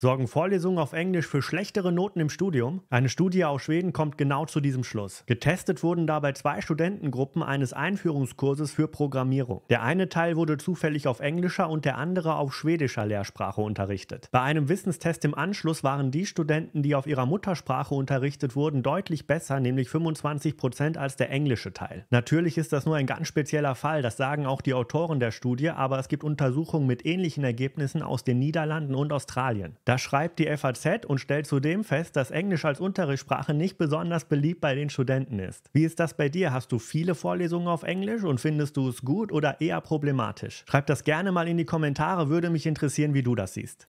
Sorgen Vorlesungen auf Englisch für schlechtere Noten im Studium? Eine Studie aus Schweden kommt genau zu diesem Schluss. Getestet wurden dabei zwei Studentengruppen eines Einführungskurses für Programmierung. Der eine Teil wurde zufällig auf englischer und der andere auf schwedischer Lehrsprache unterrichtet. Bei einem Wissenstest im Anschluss waren die Studenten, die auf ihrer Muttersprache unterrichtet wurden, deutlich besser, nämlich 25% Prozent als der englische Teil. Natürlich ist das nur ein ganz spezieller Fall, das sagen auch die Autoren der Studie, aber es gibt Untersuchungen mit ähnlichen Ergebnissen aus den Niederlanden und Australien. Das schreibt die FAZ und stellt zudem fest, dass Englisch als Unterrichtssprache nicht besonders beliebt bei den Studenten ist. Wie ist das bei dir? Hast du viele Vorlesungen auf Englisch und findest du es gut oder eher problematisch? Schreib das gerne mal in die Kommentare, würde mich interessieren, wie du das siehst.